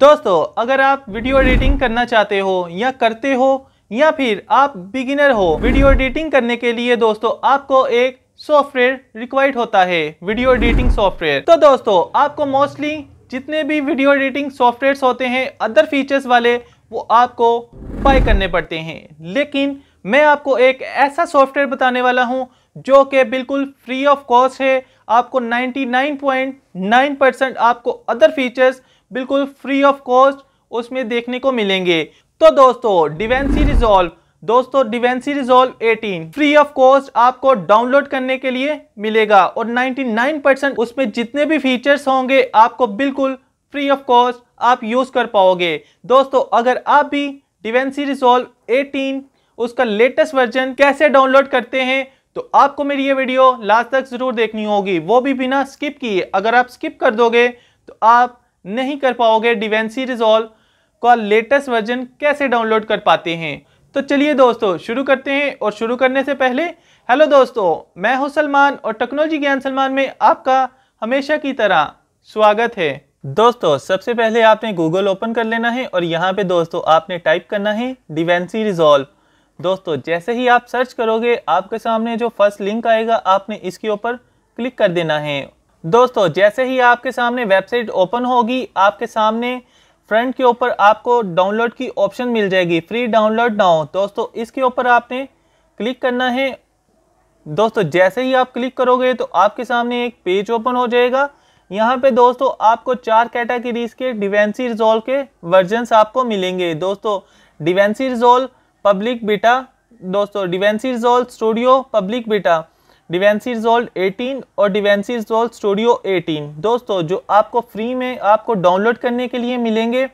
दोस्तों अगर आप वीडियो एडिटिंग करना चाहते हो या करते हो या फिर आप बिगिनर हो वीडियो एडिटिंग करने के लिए दोस्तों आपको एक सॉफ्टवेयर रिक्वायर्ड होता है वीडियो एडिटिंग सॉफ्टवेयर तो दोस्तों आपको मोस्टली जितने भी वीडियो एडिटिंग सॉफ्टवेयर्स होते हैं अदर फीचर्स वाले वो आपको बाय करने पड़ते हैं लेकिन मैं आपको एक ऐसा सॉफ्टवेयर बताने वाला हूँ जो कि बिल्कुल फ्री ऑफ कॉस्ट है आपको 99.9 परसेंट आपको अदर फीचर्स बिल्कुल फ्री ऑफ कॉस्ट उसमें देखने को मिलेंगे तो दोस्तों डिवेंसी रिजॉल्व दोस्तों DaVinci Resolve 18 free of cost आपको डाउनलोड करने के लिए मिलेगा और 99 परसेंट उसमें जितने भी फीचर्स होंगे आपको बिल्कुल फ्री ऑफ कॉस्ट आप यूज़ कर पाओगे दोस्तों अगर आप भी डिवेंसी रिजॉल्व 18 उसका लेटेस्ट वर्जन कैसे डाउनलोड करते हैं तो आपको मेरी ये वीडियो लास्ट तक ज़रूर देखनी होगी वो भी बिना स्किप किए अगर आप स्किप कर दोगे तो आप नहीं कर पाओगे डिवेंसी रिजॉल्व का लेटेस्ट वर्जन कैसे डाउनलोड कर पाते हैं तो चलिए दोस्तों शुरू करते हैं और शुरू करने से पहले हेलो दोस्तों मैं हूं सलमान और टेक्नोलॉजी ज्ञान सलमान में आपका हमेशा की तरह स्वागत है दोस्तों सबसे पहले आपने गूगल ओपन कर लेना है और यहाँ पे दोस्तों आपने टाइप करना है डिवेंसी रिजॉल्व दोस्तों जैसे ही आप सर्च करोगे आपके सामने जो फर्स्ट लिंक आएगा आपने इसके ऊपर क्लिक कर देना है दोस्तों जैसे ही आपके सामने वेबसाइट ओपन होगी आपके सामने फ्रंट के ऊपर आपको डाउनलोड की ऑप्शन मिल जाएगी फ्री डाउनलोड नाउ दोस्तों इसके ऊपर आपने क्लिक करना है दोस्तों जैसे ही आप क्लिक करोगे तो आपके सामने एक पेज ओपन हो जाएगा यहाँ पे दोस्तों आपको चार कैटेगरीज के डिवेंसी रिजोल्व के वर्जनस आपको मिलेंगे दोस्तों डिवेंसी रिजोल्व पब्लिक बीटा दोस्तों DaVinci Resolve studio public beta DaVinci Resolve 18 और डिवेंसी रिजोल्ट स्टूडियो 18 दोस्तों जो आपको फ्री में आपको डाउनलोड करने के लिए मिलेंगे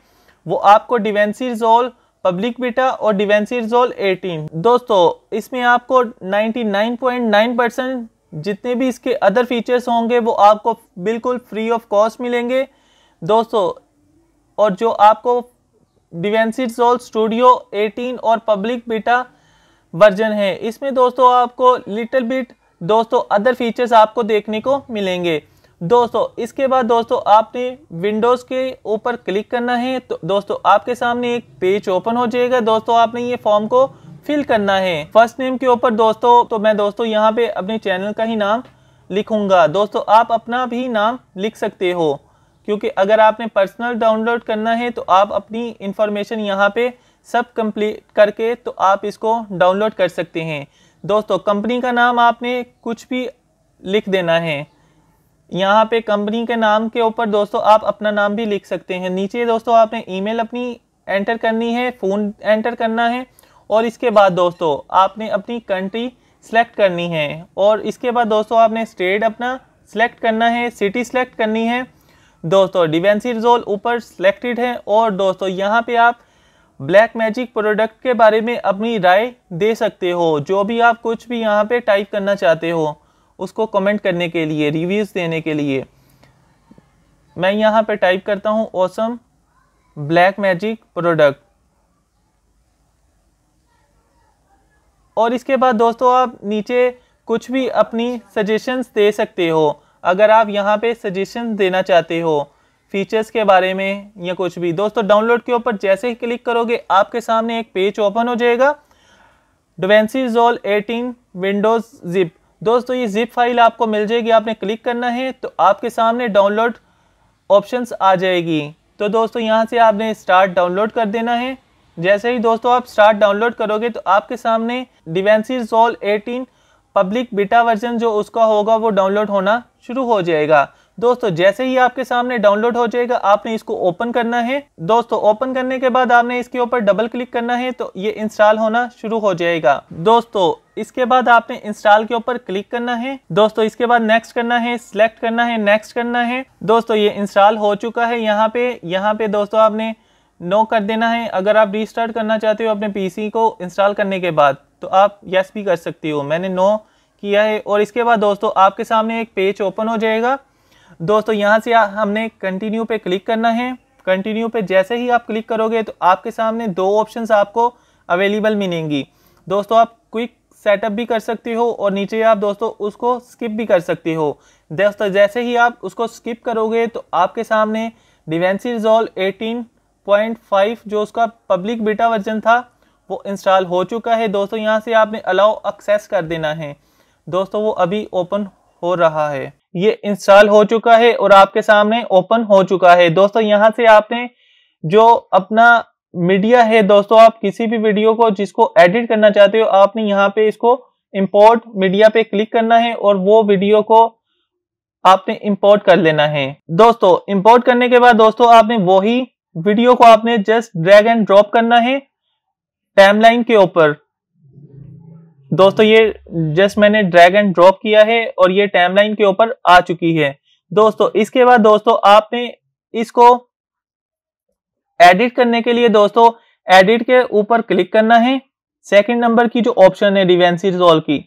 वो आपको डिवेंसी रिजोल्ट पब्लिक बीटा और डिवेंसी रिजोल्ट 18 दोस्तों इसमें आपको 99.9 परसेंट जितने भी इसके अदर फीचर्स होंगे वो आपको बिल्कुल फ्री ऑफ कॉस्ट मिलेंगे दोस्तों और जो आपको डिवेंसी रिजोल्ट स्टूडियो एटीन और पब्लिक बीटा वर्जन है इसमें दोस्तों आपको लिटिल बिट दोस्तों अदर फीचर्स आपको देखने को मिलेंगे दोस्तों इसके बाद दोस्तों आपने विंडोज़ के ऊपर क्लिक करना है तो दोस्तों आपके सामने एक पेज ओपन हो जाएगा दोस्तों आपने ये फॉर्म को फिल करना है फर्स्ट नेम के ऊपर दोस्तों तो मैं दोस्तों यहाँ पे अपने चैनल का ही नाम लिखूंगा दोस्तों आप अपना भी नाम लिख सकते हो क्योंकि अगर आपने पर्सनल डाउनलोड करना है तो आप अपनी इन्फॉर्मेशन यहाँ पे सब कंप्लीट करके तो आप इसको डाउनलोड कर सकते हैं दोस्तों कंपनी का नाम आपने कुछ भी लिख देना है यहाँ पे कंपनी के नाम के ऊपर दोस्तों आप अपना नाम भी लिख सकते हैं नीचे दोस्तों आपने ईमेल अपनी एंटर करनी है फ़ोन एंटर करना है और इसके बाद दोस्तों आपने अपनी कंट्री सेलेक्ट करनी है और इसके बाद दोस्तों आपने स्टेट अपना सेलेक्ट करना है सिटी सेलेक्ट करनी है दोस्तों डिवेंसी रिजोल ऊपर सेलेक्टेड है और दोस्तों यहाँ पर आप ब्लैक मैजिक प्रोडक्ट के बारे में अपनी राय दे सकते हो जो भी आप कुछ भी यहाँ पे टाइप करना चाहते हो उसको कमेंट करने के लिए रिव्यूज़ देने के लिए मैं यहाँ पे टाइप करता हूँ ओसम ब्लैक मैजिक प्रोडक्ट और इसके बाद दोस्तों आप नीचे कुछ भी अपनी सजेशंस दे सकते हो अगर आप यहाँ पे सजेशन देना चाहते हो फीचर्स के बारे में या कुछ भी दोस्तों डाउनलोड के ऊपर जैसे ही क्लिक करोगे आपके सामने एक पेज ओपन हो जाएगा डोवेंसी जोल एटीन विंडोज जिप दोस्तों ये जिप फाइल आपको मिल जाएगी आपने क्लिक करना है तो आपके सामने डाउनलोड ऑप्शंस आ जाएगी तो दोस्तों यहाँ से आपने स्टार्ट डाउनलोड कर देना है जैसे ही दोस्तों आप स्टार्ट डाउनलोड करोगे तो आपके सामने डिवेंसी जोल एटीन पब्लिक बीटा वर्जन जो उसका होगा वो डाउनलोड होना शुरू हो जाएगा दोस्तों जैसे ही आपके सामने डाउनलोड हो जाएगा आपने इसको ओपन करना है दोस्तों ओपन करने के बाद आपने इसके ऊपर डबल क्लिक करना है तो ये इंस्टॉल होना शुरू हो जाएगा दोस्तों इसके बाद आपने इंस्टॉल के ऊपर क्लिक करना है दोस्तों इसके बाद नेक्स्ट करना है सिलेक्ट करना है नेक्स्ट करना है दोस्तों ये इंस्टॉल हो चुका है यहाँ पे यहाँ पे दोस्तों आपने नो कर देना है अगर आप रिस्टार्ट करना चाहते हो अपने पी को इंस्टॉल करने के बाद तो आप यस भी कर सकती हो मैंने नो किया है और इसके बाद दोस्तों आपके सामने एक पेज ओपन हो जाएगा दोस्तों यहाँ से हमने कंटिन्यू पे क्लिक करना है कंटिन्यू पे जैसे ही आप क्लिक करोगे तो आपके सामने दो ऑप्शंस आपको अवेलेबल मिलेंगी दोस्तों आप क्विक सेटअप भी कर सकते हो और नीचे आप दोस्तों उसको स्किप भी कर सकते हो दोस्तों जैसे ही आप उसको स्किप करोगे तो आपके सामने डिवेंसी रिजॉल्व 18.5 जो उसका पब्लिक बीटा वर्जन था वो इंस्टॉल हो चुका है दोस्तों यहाँ से आपने अलाउ एक्सेस कर देना है दोस्तों वो अभी ओपन हो रहा है ये इंस्टॉल हो चुका है और आपके सामने ओपन हो चुका है दोस्तों यहाँ से आपने जो अपना मीडिया है दोस्तों आप किसी भी वीडियो को जिसको एडिट करना चाहते हो आपने यहाँ पे इसको इंपोर्ट मीडिया पे क्लिक करना है और वो वीडियो को आपने इंपोर्ट कर लेना है दोस्तों इंपोर्ट करने के बाद दोस्तों आपने वही वीडियो को आपने जस्ट ड्रैग एंड ड्रॉप करना है टाइमलाइन के ऊपर दोस्तों ये जस्ट मैंने ड्रैग एंड ड्रॉप किया है और ये टाइमलाइन के ऊपर आ चुकी है दोस्तों इसके बाद दोस्तों आपने इसको एडिट करने के लिए दोस्तों एडिट के ऊपर क्लिक करना है सेकंड नंबर की जो ऑप्शन है डिवेंसी रिजोल्व की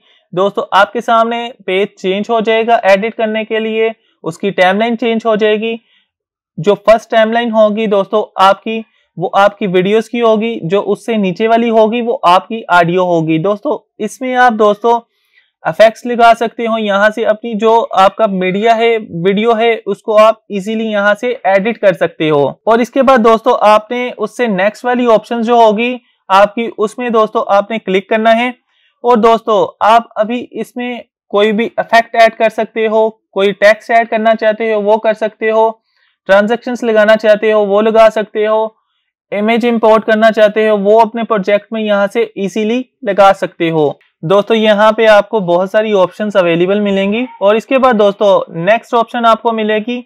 दोस्तों आपके सामने पेज चेंज हो जाएगा एडिट करने के लिए उसकी टाइमलाइन चेंज हो जाएगी जो फर्स्ट टाइमलाइन होगी दोस्तों आपकी वो आपकी वीडियोस की होगी जो उससे नीचे वाली होगी वो आपकी ऑडियो होगी दोस्तों इसमें आप दोस्तों अफेक्ट्स लगा सकते हो यहाँ से अपनी जो आपका मीडिया है वीडियो है उसको आप इजीली यहाँ से एडिट कर सकते हो और इसके बाद दोस्तों आपने उससे नेक्स्ट वाली ऑप्शन जो होगी आपकी उसमें दोस्तों आपने क्लिक करना है और दोस्तों आप अभी इसमें कोई भी अफेक्ट ऐड कर सकते हो कोई टैक्स ऐड करना चाहते हो वो कर सकते हो ट्रांजेक्शन्स लगाना चाहते हो वो लगा सकते हो इमेज इंपोर्ट करना चाहते हो वो अपने प्रोजेक्ट में यहाँ से इजीली लगा सकते हो दोस्तों यहाँ पे आपको बहुत सारी ऑप्शंस अवेलेबल मिलेंगी और इसके बाद दोस्तों नेक्स्ट ऑप्शन आपको मिलेगी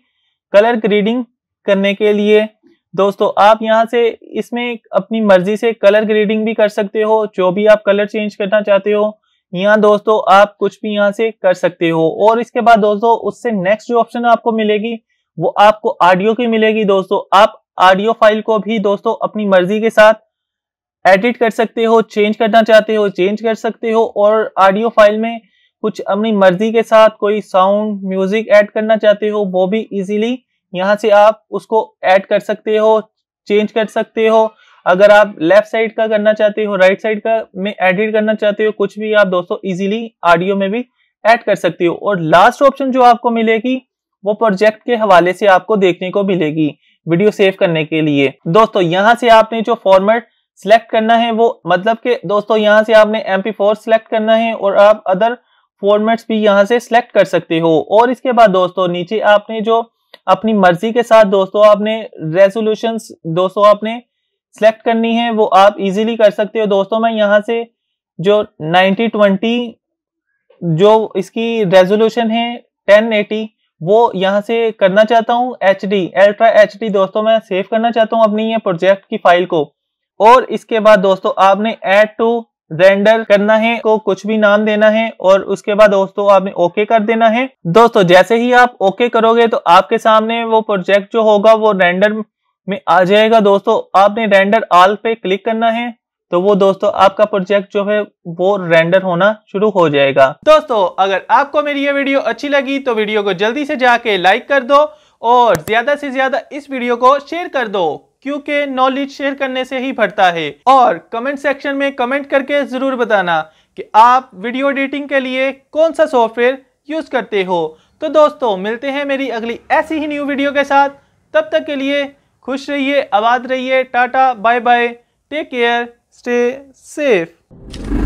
कलर ग्रेडिंग करने के लिए दोस्तों आप यहाँ से इसमें अपनी मर्जी से कलर ग्रेडिंग भी कर सकते हो जो भी आप कलर चेंज करना चाहते हो यहाँ दोस्तों आप कुछ भी यहाँ से कर सकते हो और इसके बाद दोस्तों उससे नेक्स्ट जो ऑप्शन आपको मिलेगी वो आपको ऑडियो की मिलेगी दोस्तों आप ऑडियो फाइल को भी दोस्तों अपनी मर्जी के साथ एडिट कर सकते हो चेंज करना चाहते हो चेंज कर सकते हो और ऑडियो फाइल में कुछ अपनी मर्जी के साथ कोई साउंड म्यूजिक ऐड करना चाहते हो वो भी इजीली यहाँ से आप उसको ऐड कर सकते हो चेंज कर सकते हो अगर आप लेफ्ट साइड का करना चाहते हो राइट साइड का में एडिट करना चाहते हो कुछ भी आप दोस्तों इजीली ऑडियो में भी ऐड कर सकते हो और लास्ट ऑप्शन जो आपको मिलेगी वो प्रोजेक्ट के हवाले से आपको देखने को मिलेगी वीडियो सेव करने के लिए दोस्तों यहाँ से आपने जो फॉर्मेट सिलेक्ट करना है वो मतलब के दोस्तों यहाँ से आपने एम पी सिलेक्ट करना है और आप अदर फॉर्मेट्स भी यहाँ से सिलेक्ट कर सकते हो और इसके बाद दोस्तों नीचे आपने जो अपनी मर्जी के साथ दोस्तों आपने रेजोल्यूशन दोस्तों आपने सेलेक्ट करनी है वो आप इजीली कर सकते हो दोस्तों मैं यहाँ से जो 9020 जो इसकी रेजोल्यूशन है 1080 वो यहाँ से करना चाहता हूँ H D ultra H D दोस्तों मैं सेव करना चाहता हूँ अपनी ये प्रोजेक्ट की फाइल को और इसके बाद दोस्तों आपने एड टू रेंडर करना है को कुछ भी नाम देना है और उसके बाद दोस्तों आपने ओके कर देना है दोस्तों जैसे ही आप ओके करोगे तो आपके सामने वो प्रोजेक्ट जो होगा वो रेंडर में आ जाएगा दोस्तों आपने रेंडर आल पे क्लिक करना है तो वो दोस्तों आपका प्रोजेक्ट जो है वो रेंडर होना शुरू हो जाएगा दोस्तों अगर आपको मेरी ये वीडियो अच्छी लगी तो वीडियो को जल्दी से जाके लाइक कर दो और ज्यादा से ज्यादा इस वीडियो को शेयर कर दो क्योंकि नॉलेज शेयर करने से ही बढ़ता है और कमेंट सेक्शन में कमेंट करके जरूर बताना कि आप वीडियो एडिटिंग के लिए कौन सा सॉफ्टवेयर यूज करते हो तो दोस्तों मिलते हैं मेरी अगली ऐसी ही न्यू वीडियो के साथ तब तक के लिए खुश रहिए आबाद रहिए tata bye bye take care Stay safe.